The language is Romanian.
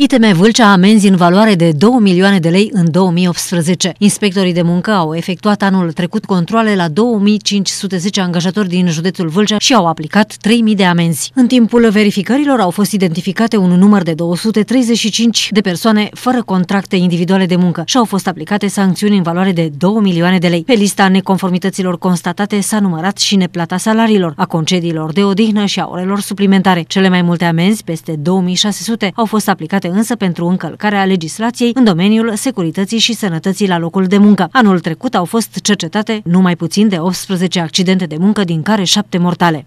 ITM Vâlcea amenzi în valoare de 2 milioane de lei în 2018. Inspectorii de muncă au efectuat anul trecut controle la 2510 angajatori din județul Vâlcea și au aplicat 3000 de amenzi. În timpul verificărilor au fost identificate un număr de 235 de persoane fără contracte individuale de muncă și au fost aplicate sancțiuni în valoare de 2 milioane de lei. Pe lista neconformităților constatate s-a numărat și neplata salariilor, a concediilor de odihnă și a orelor suplimentare. Cele mai multe amenzi, peste 2600, au fost aplicate acționate însă pentru încălcarea legislației în domeniul securității și sănătății la locul de muncă. Anul trecut au fost cercetate numai puțin de 18 accidente de muncă, din care 7 mortale.